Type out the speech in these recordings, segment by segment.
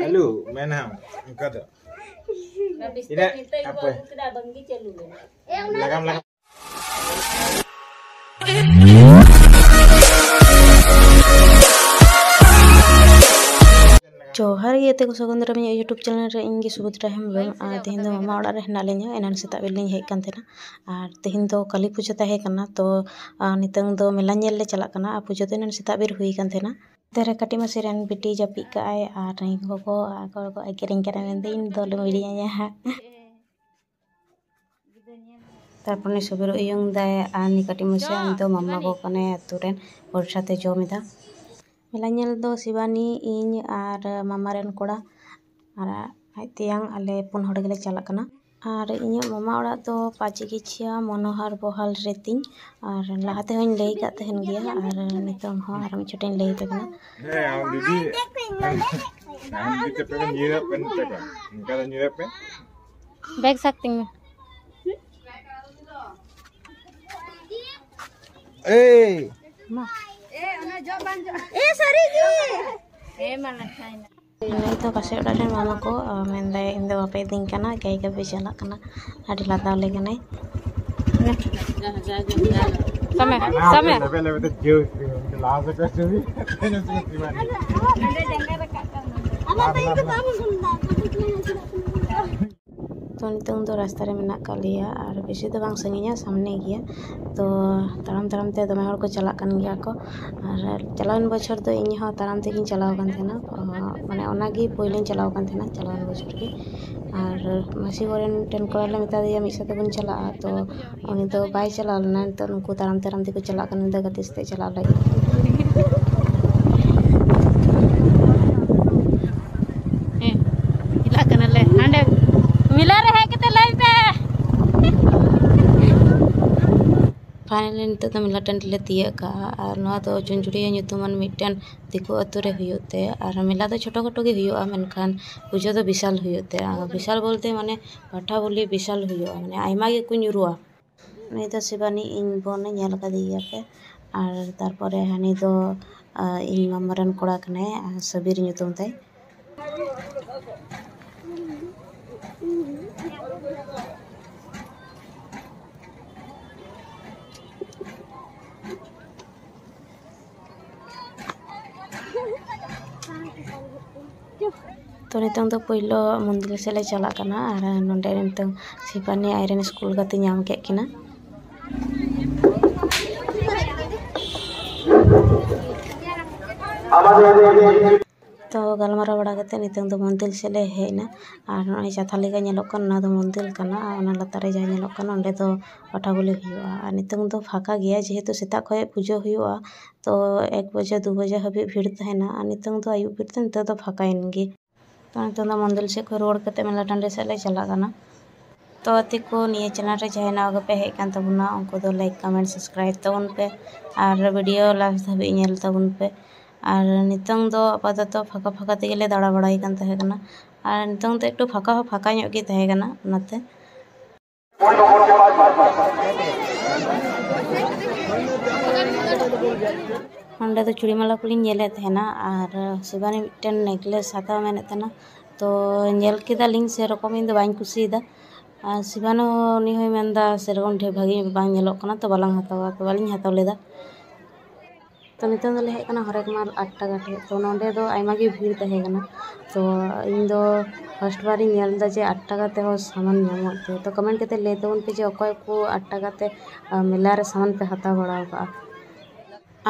Halo, menam, engkau tuh. Nah, bisa kita ibu aku sudah bangki celu. Eh, lagam जोहार स्वागत रही YouTube channel इन सुभद्रा हेम्रम तेहन मामा हेना एना सेताबली हेकन तेहन तो काली पूजा तहकान तो नितंग दो मेला निले चलना आ पूजा तो इन्होंने सेताबिर होना तेरे कटी मसे बेटी जपिद कगे और गगो गगो आगे इन दल बड़ी हाँ तपर सबे उयंगे निकटी मसे मामा को अतुरे बरसाते जमेदा Milanyel do sibani iny ar mamaren koda ara hai tiang ale pun hodagile chalakana ar iny mama ora do pajigi chia monohar bohal reting ar lahate hoin lei ka gea ar nitong ho aram chuten lei tekna he aw didi nan di tepen nyirep kan tepa ngkal nyirep pe bag sakting eh ᱤᱱᱟᱹᱭ ᱫᱚ ᱯᱟᱥᱮ ᱚᱲᱟᱜ ᱨᱮᱱ ᱢᱟᱢᱟ ᱠᱚ ᱢᱮᱱᱫᱟ ᱤᱧ ᱫᱚ ᱵᱟᱯᱮ ᱤᱫᱤᱧ ᱠᱟᱱᱟ ᱜᱟᱹᱭ ᱜᱟᱯᱮ ᱪᱟᱞᱟᱜ ᱠᱟᱱᱟ ᱟᱹᱰᱤ ᱞᱟᱸᱫᱟ ᱞᱮ ᱠᱟᱱᱟᱭ समय समय लास्ट तो नितंग रास्त मेलिया और बेसि तो सीधे सामने गया तो ताम ताम दमे को चलान गया को चलावन बचर तो इन ताम तक चलावान मैं पैलो चलावान चलावन बचर की और मासी को टेन कड़ा मतदे मिसाते बन चला तो उन्हीं बै चला नुकू ताम ताम चलाते चला ᱯᱷᱟᱭᱱᱟᱞᱤ ᱱᱤᱛᱚᱜ ᱫᱚ ᱢᱮᱞᱟ ᱴᱟᱺᱰᱤ ᱞᱮ ᱛᱤᱭᱟᱹᱜ ᱠᱟᱜᱼᱟ ᱟᱨ ᱱᱚᱣᱟ ᱫᱚ ᱡᱚᱸᱡᱽᱲᱤᱭᱟᱹ ᱧᱩᱛᱩᱢᱟᱱ ᱢᱤᱫᱴᱮᱱ ᱫᱤᱠᱩ ᱟᱹᱛᱩ ᱨᱮ ᱦᱩᱭᱩᱜ ᱛᱮ ᱟᱨ ᱢᱮᱞᱟ ᱫᱚ ᱪᱷᱳᱴᱳ ᱠᱷᱟᱴᱳ ᱜᱮ ᱦᱩᱭᱩᱜᱼᱟ ᱢᱮᱱᱠᱷᱟᱱ ᱯᱩᱡᱟᱹ ᱫᱚ ᱵᱤᱥᱟᱞ ᱦᱩᱭᱩᱜ ᱛᱮ ᱵᱤᱥᱟᱞ ᱵᱚᱞᱛᱮ ᱢᱟᱱᱮ ᱯᱟᱴᱷᱟ ᱵᱚᱞᱮ ᱵᱤᱥᱟᱞ ᱦᱩᱭᱩᱜᱼᱟ ᱢᱟᱱᱮ ᱟᱭᱢᱟ ᱜᱮᱠᱚ ᱧᱩᱨᱩᱜᱼᱟ ᱱᱩᱭ ᱫᱚ ᱥᱤᱵᱟᱱᱤ ᱤᱧ ᱵᱳᱱ ᱧᱮᱞ ᱠᱟᱫᱮᱭᱟᱯᱮ ᱟᱨ ᱛᱟᱨᱯᱚᱨᱮ ᱦᱟᱹᱱᱤ ᱫᱚ ᱤᱧ ᱢᱟᱢᱟ ᱨᱮᱱ ᱠᱚᱲᱟ ᱠᱟᱱᱟᱭ ᱥᱟᱵᱤᱨ ᱧᱩᱛᱩᱢ ᱛᱟᱭ ᱛᱚ ᱱᱤᱛᱚᱝ ᱫᱚ ᱯᱳᱭᱞᱳ ᱢᱚᱱᱫᱤᱨ ᱥᱮᱫ ᱞᱮ ᱪᱟᱞᱟᱜ ᱠᱟᱱᱟ ᱟᱨ ᱱᱚᱸᱰᱮ ᱱᱤᱛᱚᱝ ᱥᱤᱯᱟᱱᱤ ᱟᱡᱨᱮᱱ ᱥᱠᱩᱞ ᱜᱟᱛᱮ ᱧᱟᱢ ᱠᱮᱫ ᱠᱤᱱᱟ ᱛᱚ ᱜᱟᱞᱢᱟᱨᱟᱣ ᱵᱟᱲᱟ ᱠᱟᱛᱮ ᱱᱤᱛᱚᱝ ᱫᱚ ᱢᱚᱱᱫᱤᱨ ᱥᱮᱫ ᱞᱮ ᱦᱮᱡ ᱮᱱᱟ ᱟᱨ ᱱᱚᱜᱼᱚᱭ ᱪᱟᱛᱷᱟ ᱞᱮᱠᱟ ᱧᱮᱞᱚᱜ ᱠᱟᱱᱟ ᱚᱱᱟ ᱫᱚ ᱢᱚᱱᱫᱤᱨ ᱠᱟᱱᱟ ᱟᱨ ᱚᱱᱟ ᱞᱟᱛᱟᱨ ᱨᱮ ᱡᱟᱦᱟᱸ ᱧᱮᱞᱚᱜ ᱠᱟᱱᱟ ᱚᱸᱰᱮ ᱫᱚ ᱯᱟᱴᱟ ᱵᱚᱞᱮ ᱦᱩᱭᱩᱜᱼᱟ ᱟᱨ ᱱᱤᱛᱚᱝ ᱫᱚ ᱯᱷᱟᱸᱠᱟ ᱜᱮᱭᱟ ᱡᱮᱦᱮᱛᱩ ᱥᱮᱛᱟᱜ ᱠᱷᱚᱡ ᱯᱩᱡᱟᱹ ᱦᱩᱭᱩᱜᱼᱟ ᱛᱚ ᱮᱠ ᱵᱟᱡᱮ ᱫᱩ ᱵᱟᱡᱮ ᱦᱟᱹᱵᱤᱡ ᱵᱷᱤᱲ ᱛᱟᱦᱮᱱᱟ ᱟᱨ ᱱᱤᱛᱚᱝ ᱫᱚ ᱟᱹᱭᱩᱵ ᱵᱮᱲᱛᱮ ᱱᱤᱛᱚᱜ ᱫᱚ ᱯᱷᱟᱸᱠᱟᱭᱮᱱ ᱜᱮ ᱛᱚ ᱱᱤᱛᱚᱝ ᱫᱚ ᱢᱚᱱᱫᱤᱞ ᱥᱮᱫ ᱠᱷᱚᱱ ᱨᱩᱣᱟᱹᱲ ᱠᱟᱛᱮ ᱢᱮᱞᱟ ᱴᱟᱺᱰᱤ ᱥᱮᱫ ᱞᱮ ᱪᱟᱞᱟᱜ ᱠᱟᱱᱟ ᱛᱚ ᱛᱤᱠᱩ ᱱᱤᱭᱟᱹ ᱪᱮᱱᱮᱞ ᱨᱮ ᱡᱟᱦᱟᱸᱭ ᱱᱟᱣᱟ ᱜᱮᱯᱮ ᱦᱮᱡ ᱟᱠᱟᱱ ᱛᱟᱵᱚᱱᱟ ᱩᱱᱠᱩ ᱫᱚ ᱞᱟᱭᱤᱠ ᱠᱚᱢᱮᱱᱴ ᱥᱟᱵᱥᱠᱨᱟᱭᱤᱵ ᱛᱟᱵᱚᱱ ᱯᱮ ᱟᱨ ᱵᱷᱤᱰᱤᱭᱳ ᱞᱟᱥᱴ ᱫᱷᱟᱹᱵᱤᱡ ᱧᱮᱞ ᱛᱟᱵᱚᱱ ᱯᱮ ᱟᱨ ᱱᱤᱛᱚᱝ ᱫᱚ ᱟᱯᱟᱛᱚᱛᱚ ᱯᱷᱟᱸᱠᱟ ᱯᱷᱟᱸᱠᱟ ᱛᱮᱜᱮᱞᱮ ᱫᱟᱬᱟ ᱵᱟᱲᱟᱭ ᱠᱟᱱ ᱛᱟᱦᱮᱸ ᱠᱟᱱᱟ ᱟᱨ ᱱᱤᱛᱚᱝ ᱫᱚ ᱮᱠᱴᱩ ᱯᱷᱟᱸᱠᱟ ᱦᱚᱸ ᱯᱷᱟᱸᱠᱟ ᱧᱚᱜ ᱜᱮ ᱛᱟᱦᱮᱸ ᱠᱟᱱᱟ ᱚᱱᱟᱛᱮ ᱚᱸᱰᱮ ᱫᱚ ᱪᱩᱲᱤ ᱢᱟᱞᱟ ᱠᱚᱞᱤᱧ ᱧᱮᱞᱮᱫ ᱛᱟᱦᱮᱱᱟ ᱟᱨ ᱥᱮᱵᱟᱨᱮ ᱢᱤᱫᱴᱮᱱ ᱱᱮᱠᱞᱮᱥ ᱦᱟᱛᱟᱣ ᱢᱮᱱᱮᱫ ᱛᱟᱦᱮᱱᱟ ᱛᱚ ᱧᱮᱞ ᱠᱮᱫᱟᱞᱤᱧ ᱥᱮᱨᱚᱠᱚᱢ ᱤᱧ ᱫᱚ ᱵᱟᱹᱧ ᱠᱩᱥᱤᱭᱟᱫᱟ ᱟᱨ ᱥᱤᱵᱟᱱ ᱦᱚᱸ ᱩᱱᱤ ᱦᱚᱸᱭ ᱢᱮᱱᱫᱟ ᱥᱮᱨᱚᱠᱚᱢ ᱰᱷᱮᱨ ᱵᱷᱟᱜᱮ ᱵᱟᱝ ᱧᱮᱞᱚᱜ ᱠᱟᱱᱟ ᱛᱚ ᱵᱟᱞᱟᱝ ᱦᱟᱛᱟᱣᱟ ᱛᱚ ᱵᱟᱞᱤᱧ ᱦᱟᱛᱟᱣ ᱞᱮᱫᱟ ᱛᱚ ᱱᱤᱛᱚᱝ ᱫᱚᱞᱮ ᱦᱮᱡ ᱠᱟᱱᱟ ᱦᱚᱨᱮᱠᱢᱟᱞ ᱟᱴᱴᱟ ᱜᱟᱴᱷᱮ ᱛᱚ ᱱᱚᱸᱰᱮ ᱫᱚ ᱟᱭᱢᱟ ᱜᱮ ᱵᱷᱤᱲ ᱛᱟᱦᱮᱸ ᱠᱟᱱᱟ ᱛᱚ ᱤᱧ ᱫᱚ ᱯᱷᱟᱥᱴ ᱵᱟᱨᱤᱧ ᱧᱮᱞ ᱮᱫᱟ ᱡᱮ ᱟᱴ ᱴᱟᱠᱟ ᱛᱮᱦᱚᱸ ᱥᱟᱢᱟᱱ ᱧᱟᱢᱚᱜ ᱛᱮ ᱛᱚ ᱠᱚᱢᱮᱱᱴ ᱠᱟᱛᱮ ᱞᱟᱹᱭ ᱛᱟᱵᱚᱱ ᱯᱮ ᱡᱮ ᱚᱠᱚᱭ ᱠᱚ ᱟᱴ ᱴᱟᱠᱟ ᱛᱮ ᱢᱮᱞᱟ ᱨᱮ ᱥᱟᱢᱟᱱ ᱯᱮ ᱦᱟᱛᱟᱣ ᱵᱟᱲᱟ ᱟᱠᱟᱜᱼᱟ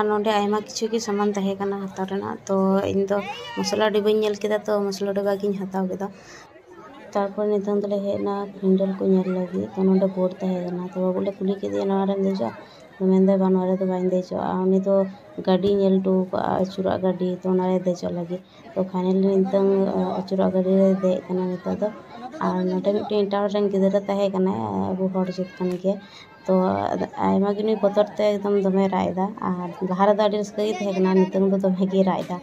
ᱟᱨ ᱱᱚᱰᱮ ᱟᱭᱢᱟ ᱠᱤᱪᱷᱩ ᱜᱮ ᱥᱟᱢᱟᱱ ᱛᱟᱦᱮᱸ ᱠᱟᱱᱟ ᱦᱟᱛᱟᱣ ᱨᱮᱱᱟᱜ ᱛᱚ ᱤᱧᱫᱚ ᱢᱚᱥᱞᱟ ᱰᱤᱵᱟᱹᱧ ᱧᱮᱞ ᱠᱮᱫᱟ ᱛᱚ ᱢᱚᱥᱞᱟ ᱰᱤᱵᱟᱜᱤᱧ ᱦᱟᱛᱟᱣ ᱠᱮᱫᱟ ᱛᱟᱨᱯᱚᱨ ᱱᱤᱛᱚᱝ ᱫᱚᱞᱮ ᱦᱮᱡ ᱮᱱᱟ ᱯᱮᱱᱰᱮᱞ ᱠᱚ ᱧᱮᱞ ᱞᱟᱹᱜᱤᱫ ᱛᱚ ᱱᱚᱰᱮ ᱵᱳᱨᱰ ᱛᱟᱦᱮᱸ ᱠᱟᱱᱟ ᱛᱚ ᱵᱟᱹᱵᱩᱞᱮ ᱠᱩᱞᱤ ᱠᱮᱫᱮᱭᱟ ᱱᱚᱣᱟ ᱨᱮᱢ ᱫᱮᱡᱚᱜᱼᱟ ᱛᱚ ᱢᱮᱱᱫᱟᱭ ᱵᱟᱝ ᱱᱚᱣᱟ ᱨᱮᱫᱚ ᱵᱟᱹᱧ ᱫᱮᱡᱚᱜᱼᱟ ᱩᱱᱤ ᱫᱚ ᱜᱟᱹᱰᱤ ᱧᱮᱞ ᱦᱚᱴᱚ ᱠᱟᱜᱼᱟ ᱟᱹᱪᱩᱨᱟᱜ ᱜᱟᱹᱰᱤ ᱛᱚ ᱚᱱᱟᱨᱮ ᱫᱮᱡᱚᱜ ᱞᱟᱹᱜᱤᱫ ᱛᱚ ᱯᱷᱟᱭᱱᱟᱞᱤ ᱱᱤᱛᱚᱝ ᱟᱹᱪᱩᱨᱟᱜ ᱜᱟᱹᱰᱤ ᱨᱮ ᱫᱮᱡ ᱠᱟᱱᱟ ᱱᱤᱛᱚᱜ ᱫᱚ ᱟᱨ ᱱᱚᱰᱮ ᱢᱤᱫᱴᱮᱱ ᱮᱴᱟᱜ ᱨᱮᱱ ᱜᱤᱫᱽᱨᱟᱹ ᱛᱟᱦᱮᱸ ᱠᱟᱱᱟᱭ ᱟᱵᱚ ᱦᱚᱲ ᱡᱟᱹᱛ ᱠᱟᱱ ᱜᱮᱭᱟᱭ ᱛᱚ ᱟᱭᱢᱟ ᱜᱮ ᱱᱩᱭ ᱵᱚᱛᱚᱨ ᱛᱮ ᱮᱠᱫᱚᱢ ᱫᱚᱢᱮ ᱨᱟᱜ ᱮᱫᱟ ᱟᱨ ᱞᱟᱦᱟ ᱨᱮᱫᱚ ᱟᱹᱰᱤ ᱨᱟᱹᱥᱠᱟᱹ ᱜᱮ ᱛᱟᱦᱮᱸ ᱠᱟᱱᱟ ᱱᱤᱛᱚᱝ ᱫᱚ ᱫᱚᱢᱮ ᱜᱮᱭ ᱨᱟᱜ ᱮᱫᱟ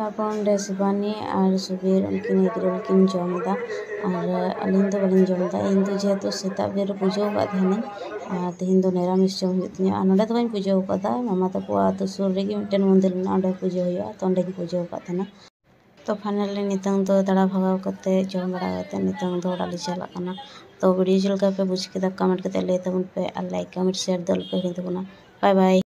तपन ड्रेस और सुबह उनकिन उनकिन जमदा और तो इन तो जेहतु सेता बेर पूजाने तेहन तो मामा तक अतु सुरेगे मिट्टे पूजा तो पूजा तो फाइनल नितंग तो दड़ा भगव करते जो बड़ा नितंग तो अड़ी चलना तो भिडियो चलकर पे बुझके कमेंट करते लैताबन पे और लाइक कमेंट शेयर दल पे हिड़ी तब बै